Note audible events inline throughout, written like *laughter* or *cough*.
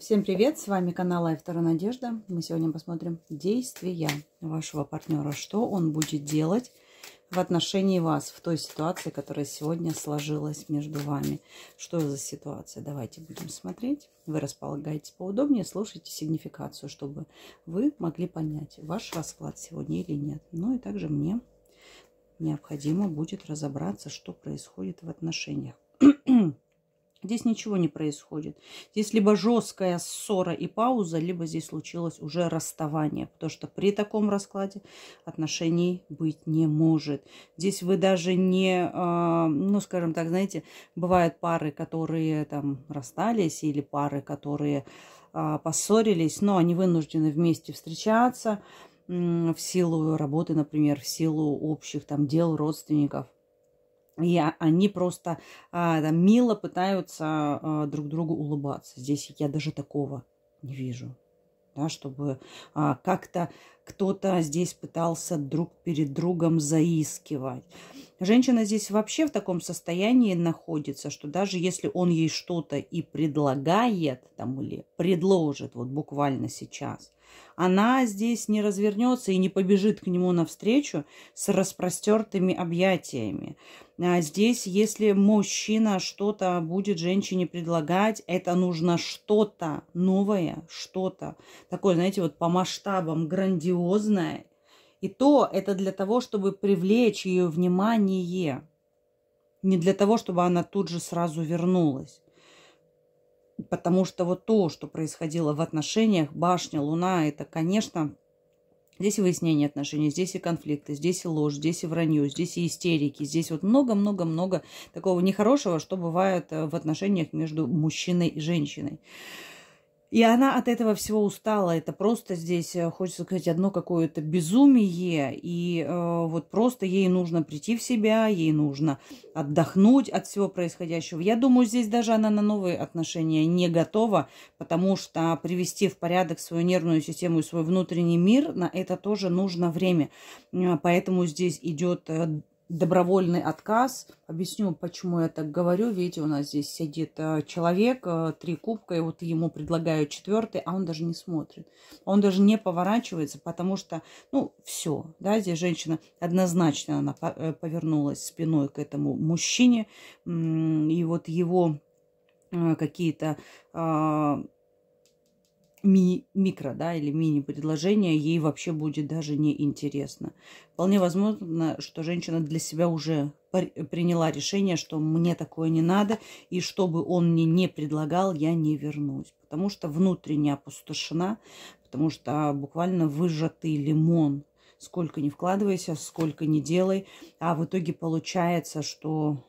Всем привет! С вами канал Айвтора Надежда. Мы сегодня посмотрим действия вашего партнера. Что он будет делать в отношении вас, в той ситуации, которая сегодня сложилась между вами. Что за ситуация? Давайте будем смотреть. Вы располагаетесь поудобнее, слушайте сигнификацию, чтобы вы могли понять, ваш расклад сегодня или нет. Ну и также мне необходимо будет разобраться, что происходит в отношениях. *clears throat* Здесь ничего не происходит. Здесь либо жесткая ссора и пауза, либо здесь случилось уже расставание. Потому что при таком раскладе отношений быть не может. Здесь вы даже не, а, ну, скажем так, знаете, бывают пары, которые там расстались, или пары, которые а, поссорились, но они вынуждены вместе встречаться в силу работы, например, в силу общих там дел родственников – и а, они просто а, там, мило пытаются а, друг другу улыбаться. Здесь я даже такого не вижу. Да, чтобы а, как-то кто-то здесь пытался друг перед другом заискивать. Женщина здесь вообще в таком состоянии находится, что даже если он ей что-то и предлагает, там или предложит, вот буквально сейчас, она здесь не развернется и не побежит к нему навстречу с распростертыми объятиями. А здесь, если мужчина что-то будет женщине предлагать, это нужно что-то новое, что-то такое, знаете, вот по масштабам грандиозное и то это для того, чтобы привлечь ее внимание, не для того, чтобы она тут же сразу вернулась. Потому что вот то, что происходило в отношениях, башня, луна, это, конечно, здесь и выяснение отношений, здесь и конфликты, здесь и ложь, здесь и вранье, здесь и истерики, здесь вот много-много-много такого нехорошего, что бывает э, в отношениях между мужчиной и женщиной. И она от этого всего устала. Это просто здесь, э, хочется сказать, одно какое-то безумие. И э, вот просто ей нужно прийти в себя, ей нужно отдохнуть от всего происходящего. Я думаю, здесь даже она на новые отношения не готова, потому что привести в порядок свою нервную систему и свой внутренний мир, на это тоже нужно время. Поэтому здесь идет э, добровольный отказ. Объясню, почему я так говорю. Видите, у нас здесь сидит э, человек, э, три кубка, и вот ему предлагают четвертый, а он даже не смотрит. Он даже не поворачивается, потому что, ну, все, да, здесь женщина однозначно она э, повернулась спиной к этому мужчине, и вот его какие-то а, ми микро, да, или мини-предложение, ей вообще будет даже не интересно. Вполне возможно, что женщина для себя уже приняла решение, что мне такое не надо, и что бы он мне не предлагал, я не вернусь. Потому что внутренне опустошена, потому что буквально выжатый лимон. Сколько не вкладывайся, сколько не делай. А в итоге получается, что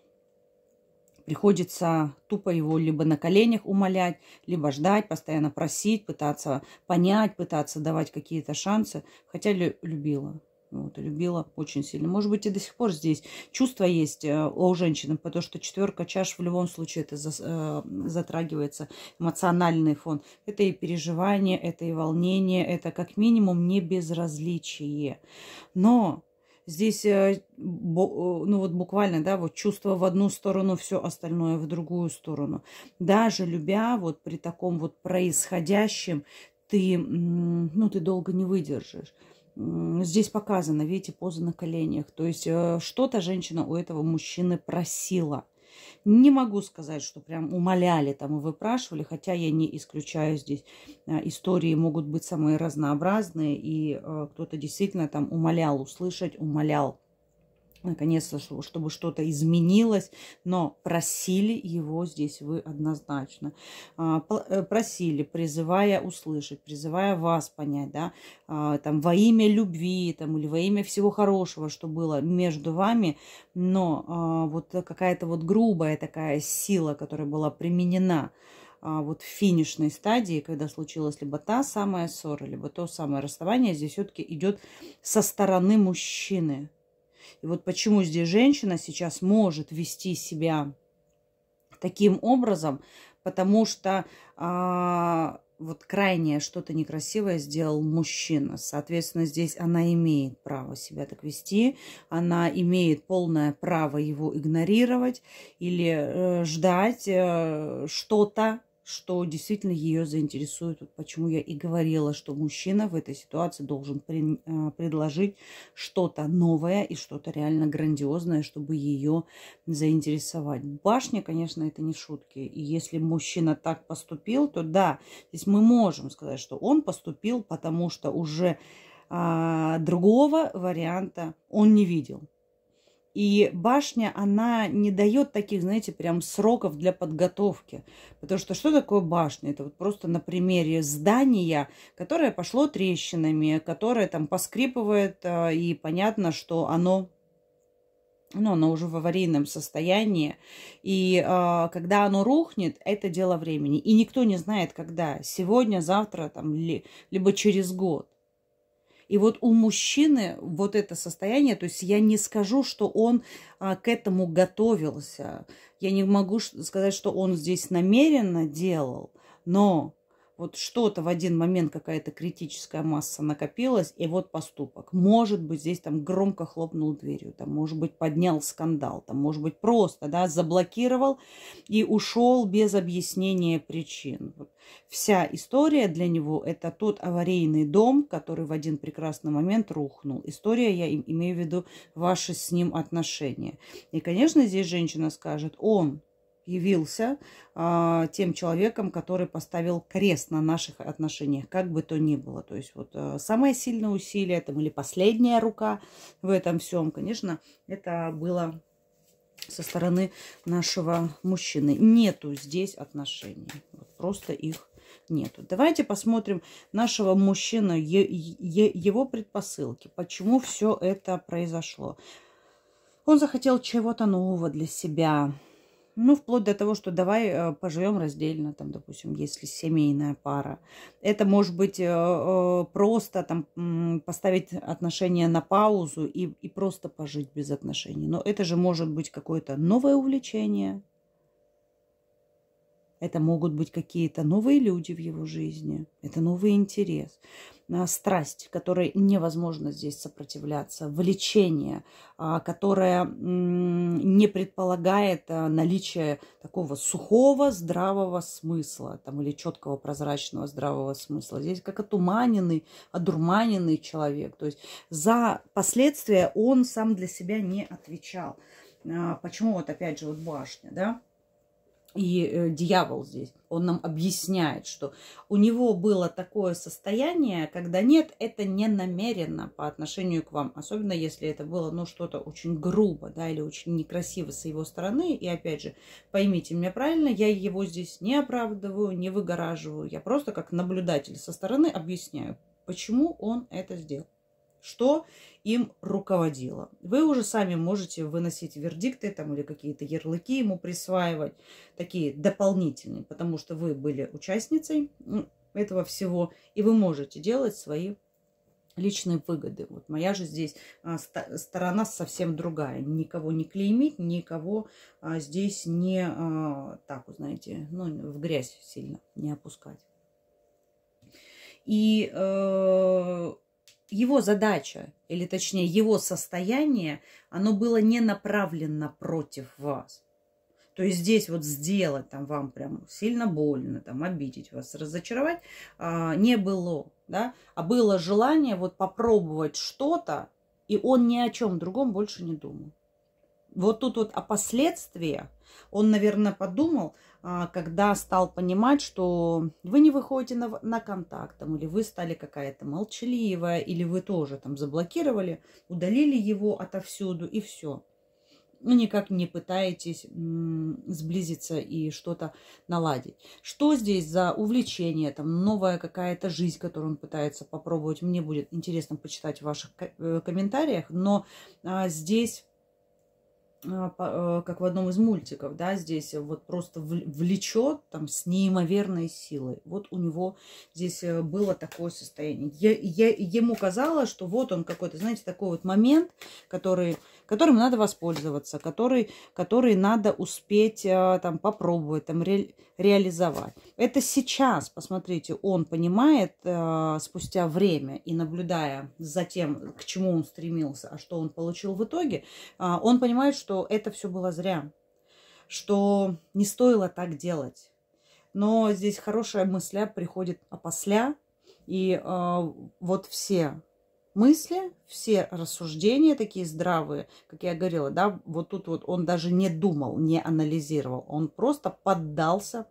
Приходится тупо его либо на коленях умолять, либо ждать, постоянно просить, пытаться понять, пытаться давать какие-то шансы. Хотя любила. Вот, любила очень сильно. Может быть, и до сих пор здесь чувство есть э, у женщины, потому что четверка чаш в любом случае это э, затрагивается эмоциональный фон. Это и переживание, это и волнение, это как минимум не безразличие. Но Здесь, э, э, ну вот буквально, да, вот чувство в одну сторону, все остальное в другую сторону. Даже любя, вот при таком вот происходящем, ты, ну, ты долго не выдержишь. Здесь показано, видите, поза на коленях. То есть э, что-то женщина у этого мужчины просила. Не могу сказать, что прям умоляли там и выпрашивали, хотя я не исключаю здесь. А, истории могут быть самые разнообразные, и э, кто-то действительно там умолял услышать, умолял наконец-то, чтобы что-то изменилось, но просили его здесь вы однозначно. А, э, просили, призывая услышать, призывая вас понять, да, а, там, во имя любви, там, или во имя всего хорошего, что было между вами, но а, вот какая-то вот грубая такая сила, которая была применена, вот в финишной стадии, когда случилась либо та самая ссора, либо то самое расставание, здесь все-таки идет со стороны мужчины, и вот почему здесь женщина сейчас может вести себя таким образом, потому что а, вот крайнее что-то некрасивое сделал мужчина. Соответственно, здесь она имеет право себя так вести, она имеет полное право его игнорировать или э, ждать э, что-то что действительно ее заинтересует. Вот почему я и говорила, что мужчина в этой ситуации должен при, а, предложить что-то новое и что-то реально грандиозное, чтобы ее заинтересовать. Башня, конечно, это не шутки. И если мужчина так поступил, то да, здесь мы можем сказать, что он поступил, потому что уже а, другого варианта он не видел. И башня, она не дает таких, знаете, прям сроков для подготовки. Потому что что такое башня? Это вот просто на примере здания, которое пошло трещинами, которое там поскрипывает, э, и понятно, что оно ну, оно уже в аварийном состоянии. И э, когда оно рухнет, это дело времени. И никто не знает, когда. Сегодня, завтра, там, ли, либо через год. И вот у мужчины вот это состояние, то есть я не скажу, что он а, к этому готовился. Я не могу сказать, что он здесь намеренно делал, но вот что-то в один момент, какая-то критическая масса накопилась, и вот поступок. Может быть, здесь там громко хлопнул дверью, там, может быть, поднял скандал, там, может быть, просто, да, заблокировал и ушел без объяснения причин. Вот. Вся история для него – это тот аварийный дом, который в один прекрасный момент рухнул. История, я имею в виду, ваши с ним отношения. И, конечно, здесь женщина скажет, он явился а, тем человеком, который поставил крест на наших отношениях, как бы то ни было. То есть вот а, самое сильное усилие там, или последняя рука в этом всем, конечно, это было со стороны нашего мужчины. Нету здесь отношений, вот просто их нету. Давайте посмотрим нашего мужчину, его предпосылки, почему все это произошло. Он захотел чего-то нового для себя, ну, вплоть до того, что давай э, поживем раздельно, там, допустим, если семейная пара. Это может быть э, э, просто там поставить отношения на паузу и, и просто пожить без отношений. Но это же может быть какое-то новое увлечение. Это могут быть какие-то новые люди в его жизни. Это новый интерес страсть, которой невозможно здесь сопротивляться, влечение, а, которое не предполагает а, наличие такого сухого здравого смысла там, или четкого прозрачного здравого смысла. Здесь как отуманенный, одурманенный человек. То есть за последствия он сам для себя не отвечал. А, почему вот опять же вот башня, да? И э, дьявол здесь, он нам объясняет, что у него было такое состояние, когда нет, это не намеренно по отношению к вам. Особенно если это было, ну, что-то очень грубо, да, или очень некрасиво с его стороны. И опять же, поймите меня правильно, я его здесь не оправдываю, не выгораживаю. Я просто как наблюдатель со стороны объясняю, почему он это сделал что им руководило. Вы уже сами можете выносить вердикты там, или какие-то ярлыки ему присваивать, такие дополнительные, потому что вы были участницей этого всего, и вы можете делать свои личные выгоды. Вот моя же здесь а, сторона совсем другая. Никого не клеймить, никого а, здесь не а, так, знаете, ну, в грязь сильно не опускать. И э, его задача, или точнее его состояние, оно было не направлено против вас. То есть здесь вот сделать там вам прям сильно больно, там обидеть вас, разочаровать а, не было, да, а было желание вот попробовать что-то, и он ни о чем другом больше не думал. Вот тут вот о последствиях он, наверное, подумал, а, когда стал понимать, что вы не выходите на, на контакт, там, или вы стали какая-то молчаливая, или вы тоже там заблокировали, удалили его отовсюду, и все. Ну, никак не пытаетесь сблизиться и что-то наладить. Что здесь за увлечение, там, новая какая-то жизнь, которую он пытается попробовать? Мне будет интересно почитать в ваших э, комментариях, но а, здесь а, э, как в одном из мультиков, да, здесь вот просто влечет там с неимоверной силой. Вот у него здесь э, было такое состояние. Я, я, ему казалось, что вот он какой-то, знаете, такой вот момент, который, которым надо воспользоваться, который, который надо успеть э, там попробовать, там ре, реализовать. Это сейчас, посмотрите, он понимает спустя время и наблюдая за тем, к чему он стремился, а что он получил в итоге, он понимает, что что это все было зря, что не стоило так делать. Но здесь хорошая мысля приходит опосля, и э, вот все мысли, все рассуждения такие здравые, как я говорила, да, вот тут вот он даже не думал, не анализировал, он просто поддался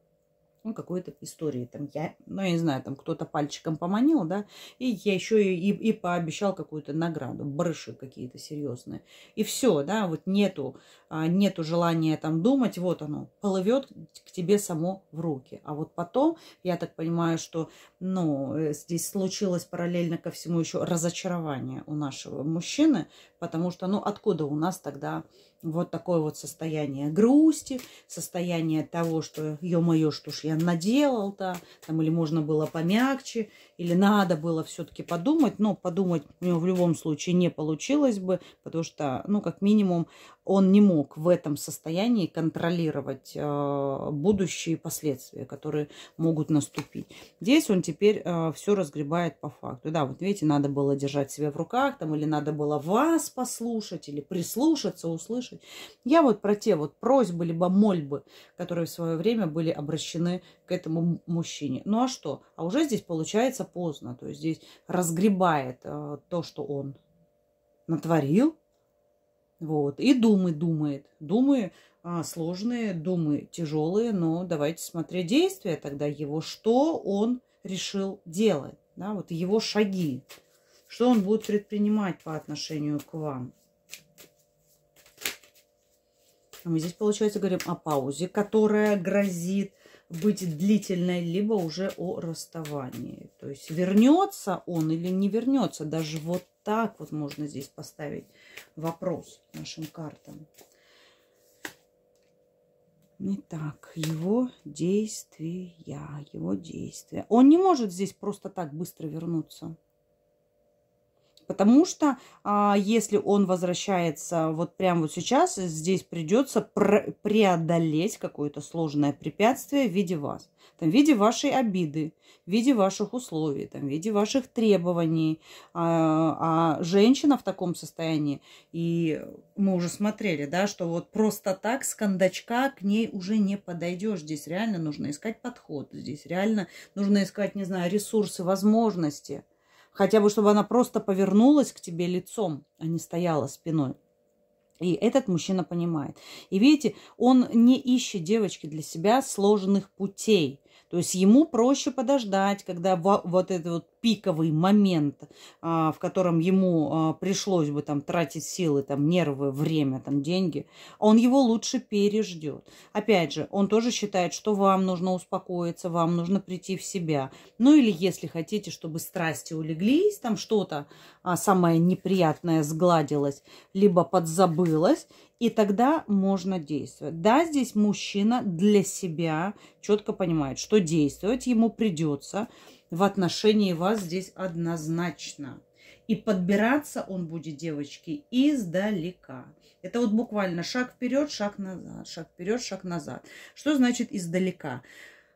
ну, какой-то истории. Там я, ну, я не знаю, там кто-то пальчиком поманил, да, и я еще и, и, и пообещал какую-то награду, брыши какие-то серьезные. И все, да, вот нету, а, нету желания там думать, вот оно, плывет к тебе само в руки. А вот потом, я так понимаю, что, ну, э, здесь случилось параллельно ко всему еще разочарование у нашего мужчины, потому что, ну, откуда у нас тогда вот такое вот состояние грусти, состояние того, что, ё-моё, что ж я наделал-то, там, или можно было помягче, или надо было все-таки подумать, но подумать у него в любом случае не получилось бы, потому что, ну, как минимум, он не мог в этом состоянии контролировать э, будущие последствия, которые могут наступить. Здесь он теперь э, все разгребает по факту. Да, вот видите, надо было держать себя в руках, там, или надо было вас послушать, или прислушаться, услышать. Я вот про те вот просьбы, либо мольбы, которые в свое время были обращены к этому мужчине. Ну а что? А уже здесь получается поздно. То есть здесь разгребает э, то, что он натворил, вот. И думы думает. Думы а, сложные, думы тяжелые, но давайте смотреть действия тогда его, что он решил делать, да, вот его шаги, что он будет предпринимать по отношению к вам. А мы здесь, получается, говорим о паузе, которая грозит быть длительной, либо уже о расставании. То есть вернется он или не вернется, даже вот так вот можно здесь поставить вопрос нашим картам. Итак, его действия, его действия. Он не может здесь просто так быстро вернуться. Потому что а, если он возвращается вот прямо вот сейчас, здесь придется преодолеть какое-то сложное препятствие в виде вас. Там, в виде вашей обиды, в виде ваших условий, там, в виде ваших требований. А, а женщина в таком состоянии, и мы уже смотрели, да, что вот просто так с кондачка к ней уже не подойдешь. Здесь реально нужно искать подход, здесь реально нужно искать, не знаю, ресурсы, возможности Хотя бы, чтобы она просто повернулась к тебе лицом, а не стояла спиной. И этот мужчина понимает. И видите, он не ищет девочки для себя сложных путей. То есть ему проще подождать, когда вот это вот пиковый момент, а, в котором ему а, пришлось бы там тратить силы, там нервы, время, там деньги, он его лучше переждет. Опять же, он тоже считает, что вам нужно успокоиться, вам нужно прийти в себя. Ну или если хотите, чтобы страсти улеглись, там что-то а, самое неприятное сгладилось, либо подзабылось, и тогда можно действовать. Да, здесь мужчина для себя четко понимает, что действовать ему придется – в отношении вас здесь однозначно. И подбираться он будет, девочки, издалека. Это вот буквально шаг вперед, шаг назад, шаг вперед, шаг назад. Что значит издалека?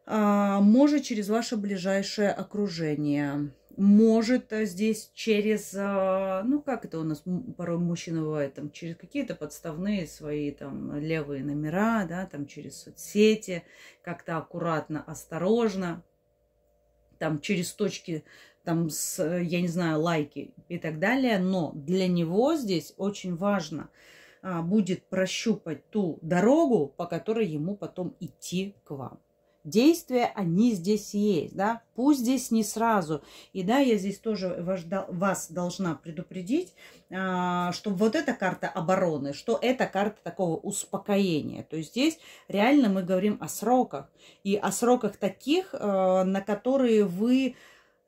А, может через ваше ближайшее окружение. Может э, здесь через, а, ну как это у нас порой мужчины бывает, там, через какие-то подставные свои там левые номера, да, там через соцсети, как-то аккуратно, осторожно там через точки, там, с, э, я не знаю, лайки и так далее. Но для него здесь очень важно а, будет прощупать ту дорогу, по которой ему потом идти к вам действия, они здесь есть, да, пусть здесь не сразу. И да, я здесь тоже вас, должна предупредить, а, что вот эта карта обороны, что эта карта такого успокоения. То есть здесь реально мы говорим о сроках. И о сроках таких, э, на которые вы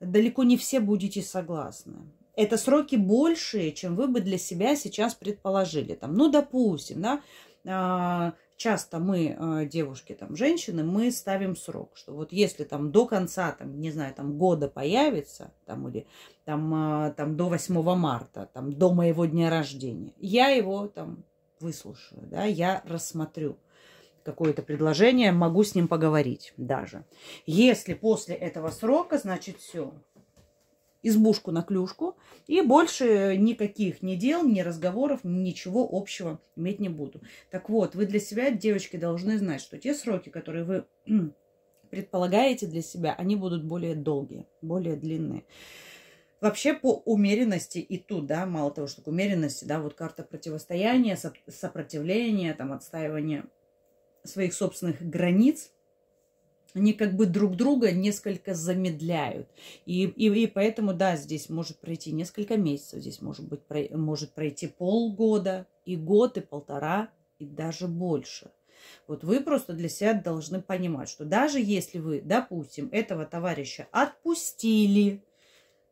далеко не все будете согласны это сроки большие, чем вы бы для себя сейчас предположили. Там, ну, допустим, да, а, часто мы, э, девушки, там, женщины, мы ставим срок, что вот если там до конца, там, не знаю, там года появится, там, или там, а, там до 8 марта, там, до моего дня рождения, я его там выслушаю, да, я рассмотрю какое-то предложение, могу с ним поговорить даже. Если после этого срока, значит, все, избушку на клюшку. И больше никаких ни дел, ни разговоров, ничего общего иметь не буду. Так вот, вы для себя, девочки, должны знать, что те сроки, которые вы предполагаете для себя, они будут более долгие, более длинные. Вообще по умеренности и тут, да, мало того, что к умеренности, да, вот карта противостояния, сопротивления, там, отстаивания своих собственных границ – они как бы друг друга несколько замедляют. И, и, и поэтому, да, здесь может пройти несколько месяцев, здесь может, быть, про, может пройти полгода, и год, и полтора, и даже больше. Вот вы просто для себя должны понимать, что даже если вы, допустим, этого товарища отпустили,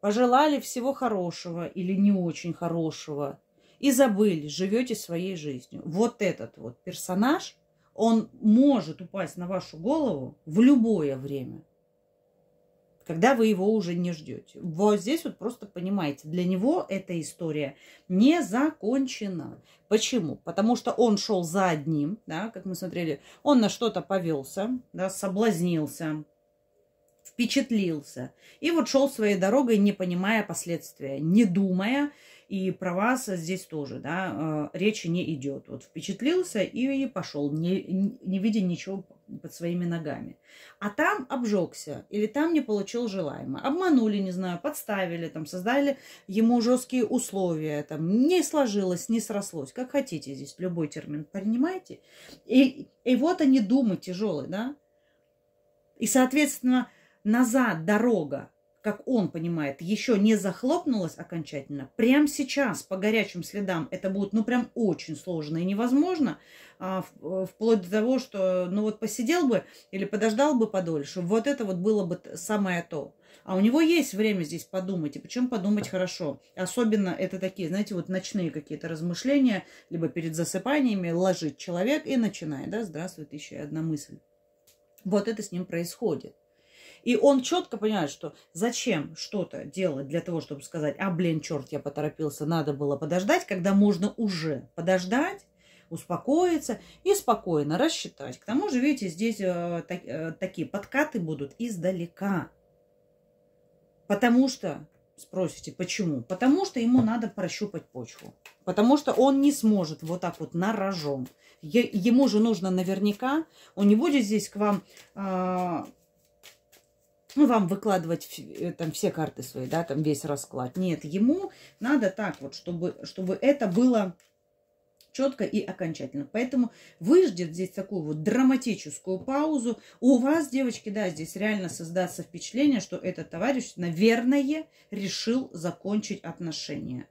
пожелали всего хорошего или не очень хорошего, и забыли, живете своей жизнью. Вот этот вот персонаж – он может упасть на вашу голову в любое время, когда вы его уже не ждете. Вот здесь вот просто понимаете, для него эта история не закончена. Почему? Потому что он шел за одним, да, как мы смотрели, он на что-то повелся, да, соблазнился, впечатлился. И вот шел своей дорогой, не понимая последствия, не думая, и про вас здесь тоже, да, э, речи не идет. Вот впечатлился и пошел, не, не видя ничего под своими ногами. А там обжегся или там не получил желаемое. Обманули, не знаю, подставили, там создали ему жесткие условия, там не сложилось, не срослось. Как хотите здесь, любой термин принимайте. И, и вот они думы тяжелые, да. И, соответственно, назад дорога как он понимает, еще не захлопнулась окончательно, прямо сейчас по горячим следам это будет, ну, прям очень сложно и невозможно, а, э, вплоть до того, что, ну, вот посидел бы или подождал бы подольше, вот это вот было бы самое то. А у него есть время здесь подумать, и причем подумать хорошо. Особенно это такие, знаете, вот ночные какие-то размышления, либо перед засыпаниями ложит человек и начинает, да, здравствует еще одна мысль. Вот это с ним происходит. И он четко понимает, что зачем что-то делать для того, чтобы сказать, а, блин, черт, я поторопился, надо было подождать, когда можно уже подождать, успокоиться и спокойно рассчитать. К тому же, видите, здесь э, так, э, такие подкаты будут издалека. Потому что, спросите, почему? Потому что ему надо прощупать почву. Потому что он не сможет вот так вот на рожон. Е ему же нужно наверняка, он не будет здесь к вам э, ну, вам выкладывать э, там все карты свои, да, там весь расклад. Нет, ему надо так вот, чтобы, чтобы это было четко и окончательно. Поэтому выждет здесь такую вот драматическую паузу. У вас, девочки, да, здесь реально создастся впечатление, что этот товарищ, наверное, решил закончить отношения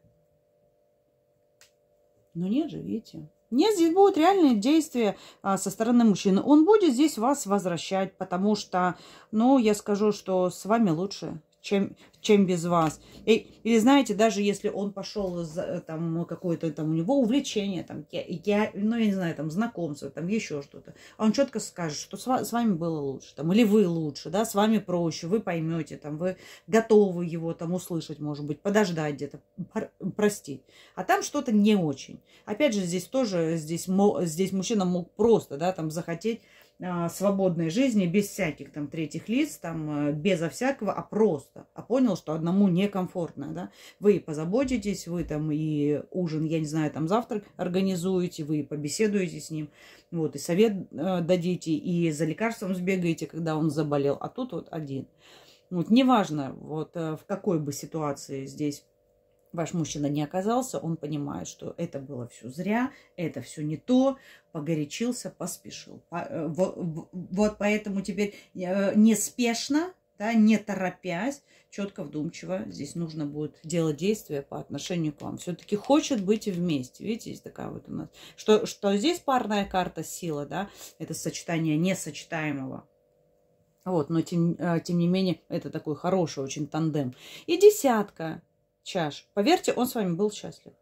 но ну, же, видите, Нет, здесь будут реальные действия а, со стороны мужчины. Он будет здесь вас возвращать, потому что, ну, я скажу, что с вами лучше чем, чем без вас. И, или знаете, даже если он пошел за, э, там какое-то там у него увлечение, там, я, я, ну я не знаю, там знакомство, там еще что-то, а он четко скажет, что с, с вами было лучше, там, или вы лучше, да, с вами проще, вы поймете, там, вы готовы его там услышать, может быть, подождать где-то, простить. А там что-то не очень. Опять же, здесь тоже, здесь, здесь мужчина мог просто, да, там захотеть а, свободной жизни, без всяких там третьих лиц, там, э, безо всякого, а просто. А понял, что одному некомфортно, да. Вы позаботитесь, вы там и ужин, я не знаю, там завтрак организуете, вы побеседуете с ним, вот, и совет э, дадите, и за лекарством сбегаете, когда он заболел, а тут вот один. Вот неважно, вот э, в какой бы ситуации здесь ваш мужчина не оказался, он понимает, что это было все зря, это все не то, погорячился, поспешил. Э, вот поэтому теперь э, неспешно, да, не торопясь, четко, вдумчиво здесь нужно будет делать действия по отношению к вам. Все-таки хочет быть вместе. Видите, здесь такая вот у нас. Что, что здесь парная карта сила, да, это сочетание несочетаемого. Вот, но тем, э, тем не менее, это такой хороший очень тандем. И десятка чаш. Поверьте, он с вами был счастлив.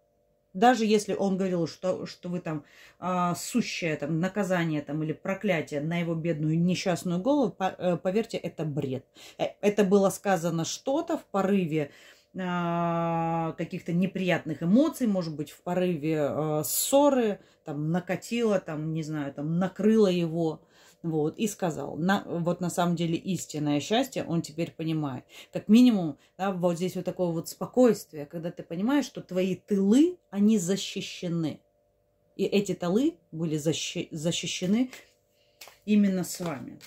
Даже если он говорил, что, что вы там а, сущее там, наказание там, или проклятие на его бедную несчастную голову, по, э, поверьте, это бред. Э, это было сказано что-то в порыве а, каких-то неприятных эмоций, может быть, в порыве а, ссоры, там, накатило, там, не знаю, там, накрыло его. Вот, и сказал, на, вот на самом деле истинное счастье он теперь понимает. Как минимум, да, вот здесь вот такое вот спокойствие, когда ты понимаешь, что твои тылы, они защищены. И эти тылы были защи защищены именно с вами.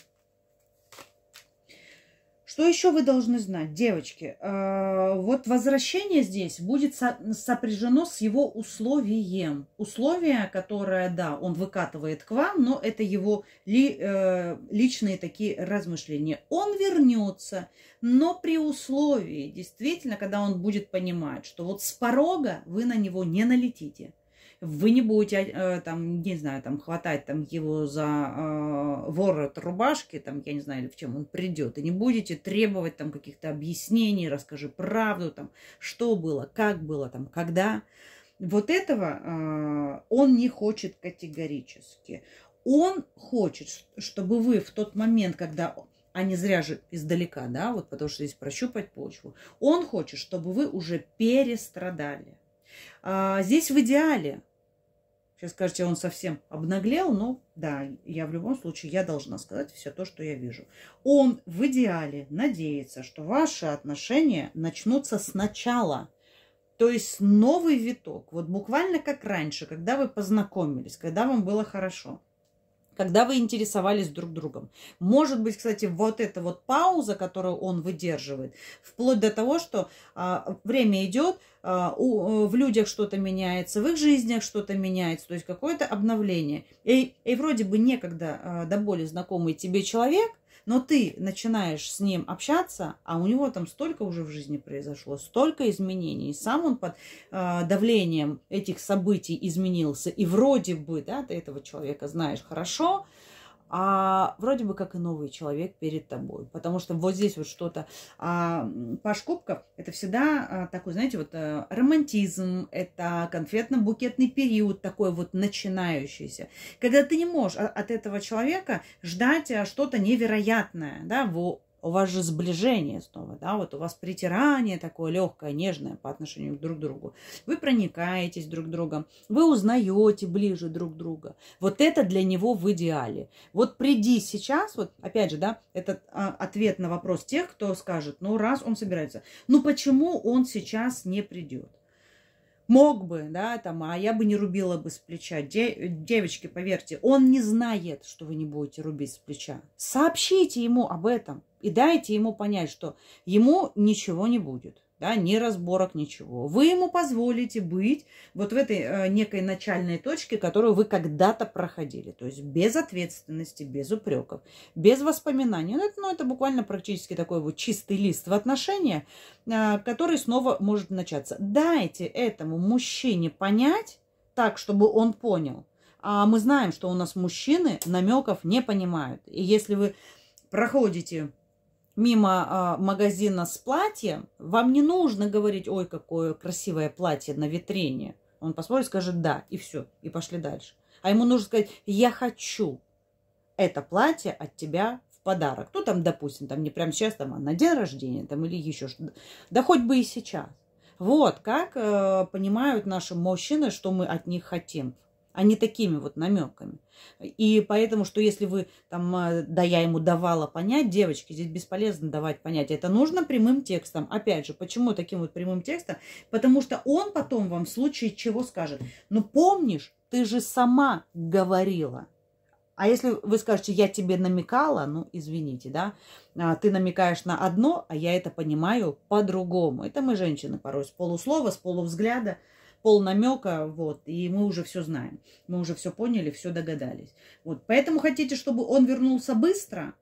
Что еще вы должны знать, девочки? Э, вот возвращение здесь будет сопряжено с его условием. Условие, которое, да, он выкатывает к вам, но это его ли, э, личные такие размышления. Он вернется, но при условии, действительно, когда он будет понимать, что вот с порога вы на него не налетите – вы не будете, э, там, не знаю, там, хватать там, его за э, ворот рубашки, там, я не знаю, или в чем он придет, и не будете требовать там каких-то объяснений, расскажи правду, там, что было, как было, там, когда. Вот этого э, он не хочет категорически. Он хочет, чтобы вы в тот момент, когда а не зря же издалека, да, вот потому что здесь прощупать почву. Он хочет, чтобы вы уже перестрадали. А здесь в идеале. Сейчас скажете, он совсем обнаглел, но да, я в любом случае, я должна сказать все то, что я вижу. Он в идеале надеется, что ваши отношения начнутся сначала – то есть новый виток, вот буквально как раньше, когда вы познакомились, когда вам было хорошо – когда вы интересовались друг другом. Может быть, кстати, вот эта вот пауза, которую он выдерживает, вплоть до того, что а, время идет, а, у, э, в людях что-то меняется, в их жизнях что-то меняется, то есть какое-то обновление. И, и вроде бы некогда а, до боли знакомый тебе человек – но ты начинаешь с ним общаться, а у него там столько уже в жизни произошло, столько изменений. И сам он под э, давлением этих событий изменился. И вроде бы, да, ты этого человека знаешь хорошо, а вроде бы как и новый человек перед тобой. Потому что вот здесь вот что-то... А, Паш это всегда а, такой, знаете, вот а, романтизм, это конфетно-букетный период такой вот начинающийся. Когда ты не можешь а, от этого человека ждать а, что-то невероятное, да, в у вас же сближение снова, да, вот у вас притирание такое легкое, нежное по отношению друг к другу. Вы проникаетесь друг другом, вы узнаете ближе друг друга. Вот это для него в идеале. Вот приди сейчас, вот опять же, да, это а, ответ на вопрос тех, кто скажет, ну раз он собирается, ну почему он сейчас не придет? Мог бы, да, там, а я бы не рубила бы с плеча. Де, девочки, поверьте, он не знает, что вы не будете рубить с плеча. Сообщите ему об этом и дайте ему понять, что ему ничего не будет да, ни разборок, ничего. Вы ему позволите быть вот в этой э, некой начальной точке, которую вы когда-то проходили. То есть без ответственности, без упреков, без воспоминаний. Ну, это, ну, это буквально практически такой вот чистый лист в отношения, э, который снова может начаться. Дайте этому мужчине понять так, чтобы он понял. А мы знаем, что у нас мужчины намеков не понимают. И если вы проходите мимо а, магазина с платьем, вам не нужно говорить, ой, какое красивое платье на витрине. Он посмотрит, скажет да, и все, и пошли дальше. А ему нужно сказать, я хочу это платье от тебя в подарок. Ну, там, допустим, там не прям сейчас, там, а на день рождения, там, или еще что-то. Да хоть бы и сейчас. Вот как э, понимают наши мужчины, что мы от них хотим а не такими вот намеками. И поэтому, что если вы там, а, да я ему давала понять, девочки, здесь бесполезно давать понять, это нужно прямым текстом. Опять же, почему таким вот прямым текстом? Потому что он потом вам в случае чего скажет, ну помнишь, ты же сама говорила. А если вы скажете, я тебе намекала, ну, извините, да, а, ты намекаешь на одно, а я это понимаю по-другому. Это мы, женщины, порой с полуслова, с полувзгляда, пол намека, вот, и мы уже все знаем. Мы уже все поняли, все догадались. Вот, поэтому хотите, чтобы он вернулся быстро?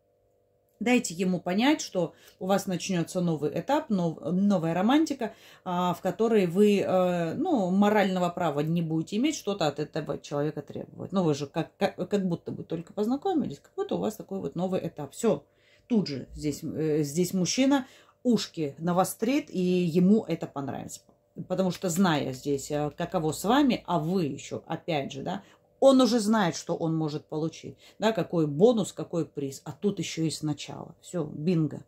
Дайте ему понять, что у вас начнется новый этап, нов, новая романтика, а, в которой вы э, ну, морального права не будете иметь что-то от этого человека требовать. Но ну, вы же как, как, как будто бы только познакомились, какой-то у вас такой вот новый этап. Все, тут же здесь, э, здесь мужчина ушки навострит, и ему это понравится потому что зная здесь, э, каково с вами, а вы еще, опять же, да, он уже знает, что он может получить, да, какой бонус, какой приз, а тут еще и сначала, Все, бинго.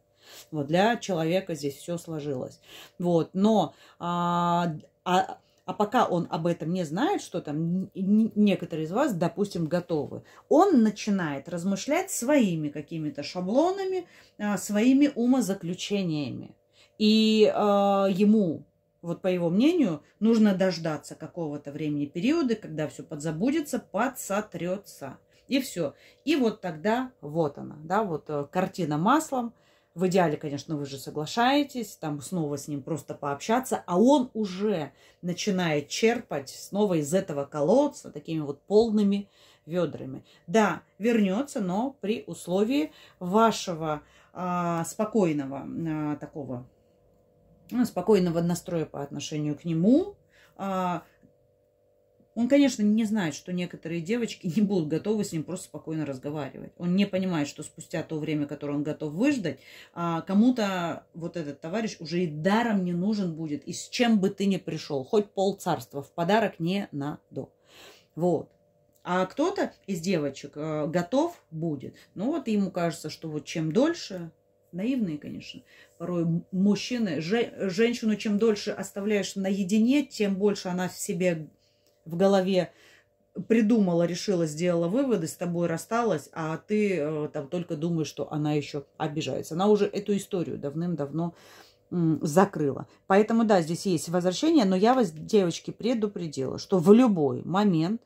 Вот для человека здесь все сложилось. Вот, но а, а, а пока он об этом не знает, что там некоторые из вас, допустим, готовы, он начинает размышлять своими какими-то шаблонами, а, своими умозаключениями. И э, ему вот по его мнению, нужно дождаться какого-то времени периода, когда все подзабудется, подсотрется. И все. И вот тогда вот она, да, вот э, картина маслом. В идеале, конечно, вы же соглашаетесь, там снова с ним просто пообщаться, а он уже начинает черпать снова из этого колодца такими вот полными ведрами. Да, вернется, но при условии вашего э, спокойного э, такого ну, спокойного настроя по отношению к нему. А, он, конечно, не знает, что некоторые девочки не будут готовы с ним просто спокойно разговаривать. Он не понимает, что спустя то время, которое он готов выждать, а, кому-то вот этот товарищ уже и даром не нужен будет. И с чем бы ты ни пришел, хоть пол царства, в подарок не надо. Вот. А кто-то из девочек э, готов будет. Ну вот ему кажется, что вот чем дольше, наивные, конечно. Порой мужчины, же, женщину чем дольше оставляешь наедине, тем больше она в себе, в голове придумала, решила, сделала выводы, с тобой рассталась, а ты э, там только думаешь, что она еще обижается. Она уже эту историю давным-давно закрыла. Поэтому, да, здесь есть возвращение, но я вас, девочки, предупредила, что в любой момент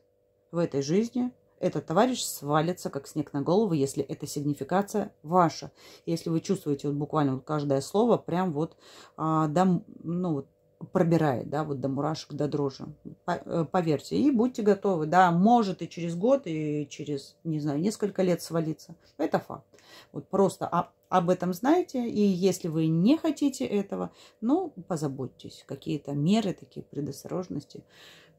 в этой жизни этот товарищ свалится, как снег на голову, если эта сигнификация ваша. Если вы чувствуете вот буквально вот каждое слово, прям вот, а, до, ну, пробирает, да, вот до мурашек, до дрожи. Э, поверьте. И будьте готовы. Да, может и через год, и через, не знаю, несколько лет свалиться. Это факт. Вот просто об, об этом знаете. И если вы не хотите этого, ну, позаботьтесь. Какие-то меры такие, предосторожности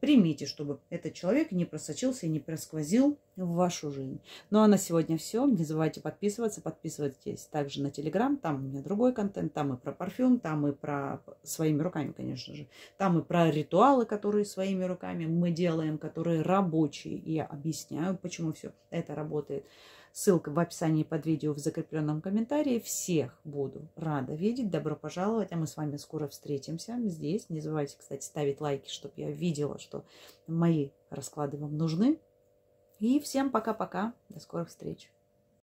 примите, чтобы этот человек не просочился и не просквозил в вашу жизнь. Ну а на сегодня все. Не забывайте подписываться. Подписывайтесь также на Телеграм. Там у меня другой контент. Там и про парфюм, там и про своими руками, конечно же. Там и про ритуалы, которые своими руками мы делаем, которые рабочие. И я объясняю, почему все это работает. Ссылка в описании под видео в закрепленном комментарии. Всех буду рада видеть. Добро пожаловать. А мы с вами скоро встретимся здесь. Не забывайте, кстати, ставить лайки, чтобы я видела, что мои расклады вам нужны. И всем пока-пока. До скорых встреч.